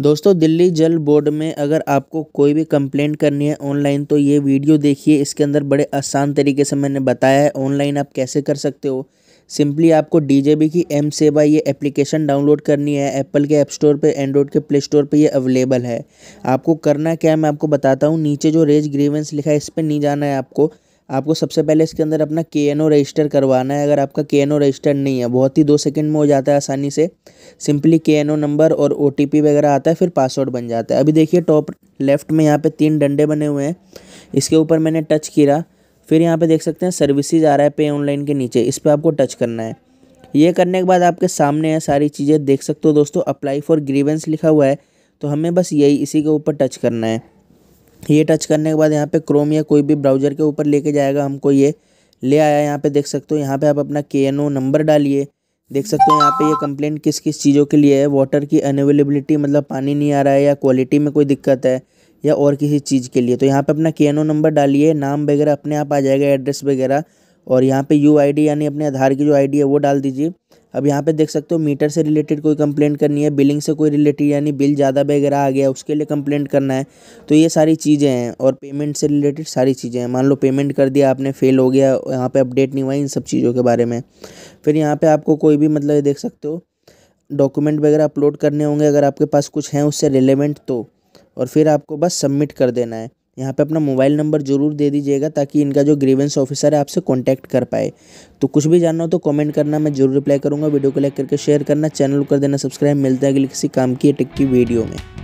दोस्तों दिल्ली जल बोर्ड में अगर आपको कोई भी कंप्लेंट करनी है ऑनलाइन तो ये वीडियो देखिए इसके अंदर बड़े आसान तरीके से मैंने बताया है ऑनलाइन आप कैसे कर सकते हो सिंपली आपको बी की एम सेवा ये एप्लीकेशन डाउनलोड करनी है एप्पल के ऐप स्टोर पे एंड्रॉयड के प्ले स्टोर पे ये अवेलेबल है आपको करना क्या है मैं आपको बताता हूँ नीचे जो रेज ग्रीवेंस लिखा है इस पर नहीं जाना है आपको आपको सबसे पहले इसके अंदर अपना के एन ओ रजिस्टर करवाना है अगर आपका के एन ओ रजिस्टर नहीं है बहुत ही दो सेकंड में हो जाता है आसानी से सिंपली के एन ओ नंबर और ओ टी पी वगैरह आता है फिर पासवर्ड बन जाता है अभी देखिए टॉप लेफ्ट में यहाँ पे तीन डंडे बने हुए हैं इसके ऊपर मैंने टच किया फिर यहाँ पर देख सकते हैं सर्विसज आ रहा है पे ऑनलाइन के नीचे इस पर आपको टच करना है ये करने के बाद आपके सामने है सारी चीज़ें देख सकते हो दोस्तों अप्लाई फॉर ग्रीवेंस लिखा हुआ है तो हमें बस यही इसी के ऊपर टच करना है ये टच करने के बाद यहाँ पे क्रोम या कोई भी ब्राउज़र के ऊपर लेके जाएगा हमको ये ले आया यहाँ पे देख सकते हो यहाँ पे आप अपना के नंबर डालिए देख सकते हो यहाँ पे ये कंप्लेंट किस किस चीज़ों के लिए है वाटर की अनअवेलेबिलिटी मतलब पानी नहीं आ रहा है या क्वालिटी में कोई दिक्कत है या और किसी चीज़ के लिए तो यहाँ पे अपना के नंबर डालिए नाम वगैरह अपने आप आ जाएगा एड्रेस वगैरह और यहाँ पे यू आई यानी अपने आधार की जो आई है वो डाल दीजिए अब यहाँ पे देख सकते हो मीटर से रिलेटेड कोई कंप्लेंट करनी है बिलिंग से कोई रिलेटेड यानी बिल ज़्यादा वगैरह आ गया उसके लिए कंप्लेंट करना है तो ये सारी चीज़ें हैं और पेमेंट से रिलेटेड सारी चीज़ें हैं मान लो पेमेंट कर दिया आपने फेल हो गया यहाँ पे अपडेट नहीं हुआ इन सब चीज़ों के बारे में फिर यहाँ पर आपको कोई भी मतलब देख सकते हो डॉक्यूमेंट वगैरह अपलोड करने होंगे अगर आपके पास कुछ हैं उससे रिलेवेंट तो और फिर आपको बस सबमिट कर देना है यहाँ पे अपना मोबाइल नंबर ज़रूर दे दीजिएगा ताकि इनका जो ग्रीवेंस ऑफिसर है आपसे कांटेक्ट कर पाए तो कुछ भी जानना हो तो कमेंट करना मैं जरूर रिप्लाई करूँगा वीडियो को लाइक करके शेयर करना चैनल कर देना सब्सक्राइब मिलता है अगले किसी काम की टिक की वीडियो में